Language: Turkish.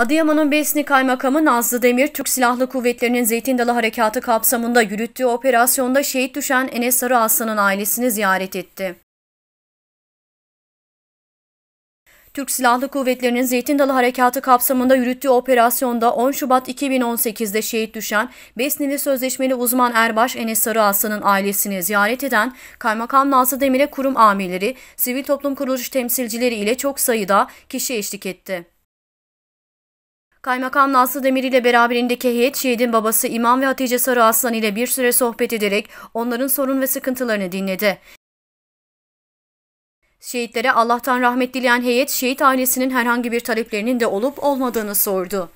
Adıyaman'ın Besni Kaymakamı Nazlı Demir, Türk Silahlı Kuvvetleri'nin Zeytin Dalı Harekatı kapsamında yürüttüğü operasyonda şehit düşen Enes Sarı Aslan'ın ailesini ziyaret etti. Türk Silahlı Kuvvetleri'nin Zeytin Dalı Harekatı kapsamında yürüttüğü operasyonda 10 Şubat 2018'de şehit düşen Besnili Sözleşmeli uzman Erbaş Enes Sarı Aslan'ın ailesini ziyaret eden Kaymakam Nazlı Demir'e kurum amirleri, sivil toplum kuruluş temsilcileri ile çok sayıda kişi eşlik etti. Kaymakam Nazlı Demir ile beraberindeki heyet şehidin babası İmam ve Hatice Sarı Aslan ile bir süre sohbet ederek onların sorun ve sıkıntılarını dinledi. Şehitlere Allah'tan rahmet dileyen heyet şehit ailesinin herhangi bir taleplerinin de olup olmadığını sordu.